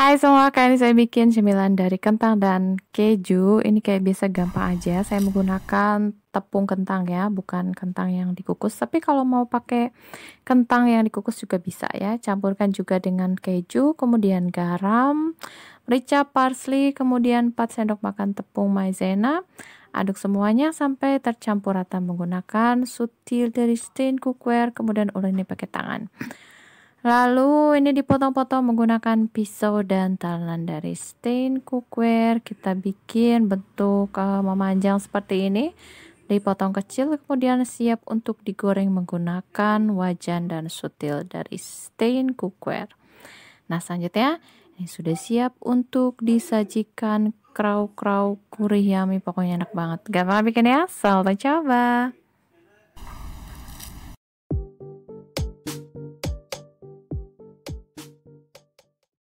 Hai semua, kali ini saya bikin cemilan dari kentang dan keju. Ini kayak biasa gampang aja. Saya menggunakan tepung kentang ya, bukan kentang yang dikukus. Tapi kalau mau pakai kentang yang dikukus juga bisa ya. Campurkan juga dengan keju, kemudian garam, merica, parsley, kemudian 4 sendok makan tepung maizena. Aduk semuanya sampai tercampur rata menggunakan sutil dari stain cookware, kemudian uleni pakai tangan. Lalu ini dipotong-potong menggunakan pisau dan tangan dari stain cookware. Kita bikin bentuk uh, memanjang seperti ini. Dipotong kecil kemudian siap untuk digoreng menggunakan wajan dan sutil dari stain cookware. Nah selanjutnya ini sudah siap untuk disajikan kraw kurih kuriyami. Pokoknya enak banget. Gampang bikin ya. Selamat coba.